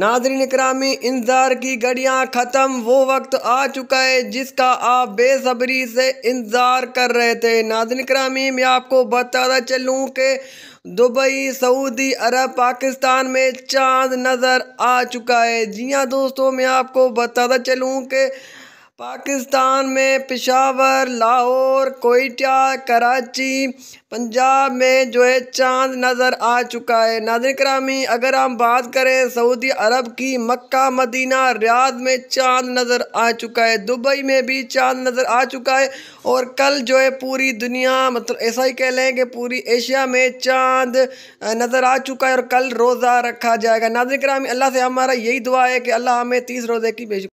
नाजरीन कराम इंतज़ार की घड़ियाँ ख़त्म वो वक्त आ चुका है जिसका आप बेसब्री से इंतज़ार कर रहे थे नाजरीन करामी मैं आपको बताता चलूँ कि दुबई सऊदी अरब पाकिस्तान में चांद नज़र आ चुका है जी हाँ दोस्तों मैं आपको बताता चलूँ कि पाकिस्तान में पेशावर लाहौर कोयटा कराची पंजाब में जो है चांद नज़र आ चुका है नाजन करामी अगर हम बात करें सऊदी अरब की मक्का मदीना रियाद में चांद नज़र आ चुका है दुबई में भी चांद नज़र आ चुका है और कल जो है पूरी दुनिया मतलब ऐसा ही कह लें कि पूरी एशिया में चांद नज़र आ चुका है और कल रोज़ा रखा जाएगा नाजन करामी अल्लाह से हमारा यही दुआ है कि अल्लाह हमें तीस रोज़े की बेश